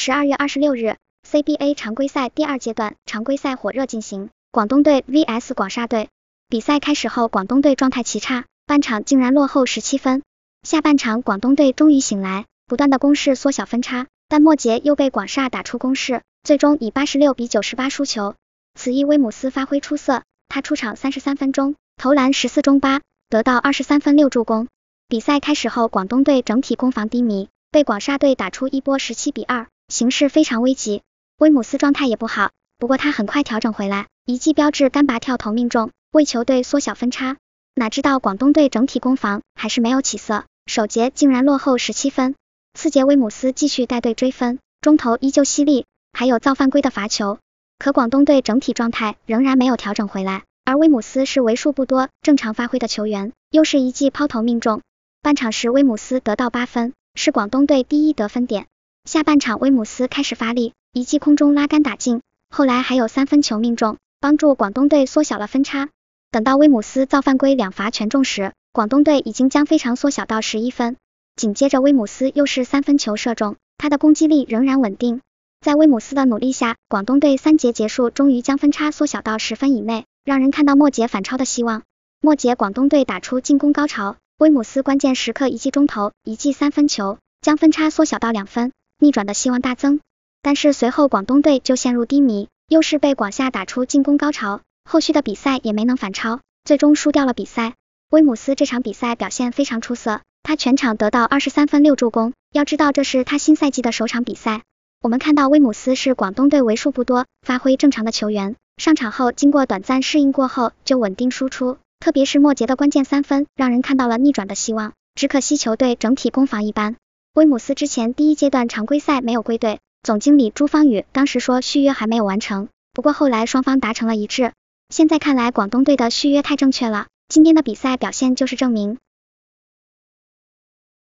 十二月二十六日，CBA 常规赛第二阶段常规赛火热进行，广东队 VS 广厦队。比赛开始后，广东队状态奇差，半场竟然落后十七分。下半场广东队终于醒来，不断的攻势缩小分差，但末节又被广厦打出攻势，最终以八十六比九十八输球。此役威姆斯发挥出色，他出场三十三分钟，投篮十四中八，得到二十三分六助攻。比赛开始后，广东队整体攻防低迷，被广厦队打出一波十七比二。形势非常危急，威姆斯状态也不好，不过他很快调整回来，一记标志干拔跳投命中，为球队缩小分差。哪知道广东队整体攻防还是没有起色，首节竟然落后十七分。次节威姆斯继续带队追分，中投依旧犀利，还有造犯规的罚球。可广东队整体状态仍然没有调整回来，而威姆斯是为数不多正常发挥的球员，又是一记抛投命中。半场时威姆斯得到八分，是广东队第一得分点。下半场，威姆斯开始发力，一记空中拉杆打进，后来还有三分球命中，帮助广东队缩小了分差。等到威姆斯造犯规两罚全中时，广东队已经将非常缩小到十一分。紧接着威姆斯又是三分球射中，他的攻击力仍然稳定。在威姆斯的努力下，广东队三节结束终于将分差缩小到十分以内，让人看到末节反超的希望。末节广东队打出进攻高潮，威姆斯关键时刻一记中投，一记三分球，将分差缩小到两分。逆转的希望大增，但是随后广东队就陷入低迷，又是被广厦打出进攻高潮，后续的比赛也没能反超，最终输掉了比赛。威姆斯这场比赛表现非常出色，他全场得到二十三分六助攻，要知道这是他新赛季的首场比赛。我们看到威姆斯是广东队为数不多发挥正常的球员，上场后经过短暂适应过后就稳定输出，特别是末节的关键三分，让人看到了逆转的希望。只可惜球队整体攻防一般。威姆斯之前第一阶段常规赛没有归队，总经理朱芳雨当时说续约还没有完成，不过后来双方达成了一致。现在看来广东队的续约太正确了，今天的比赛表现就是证明。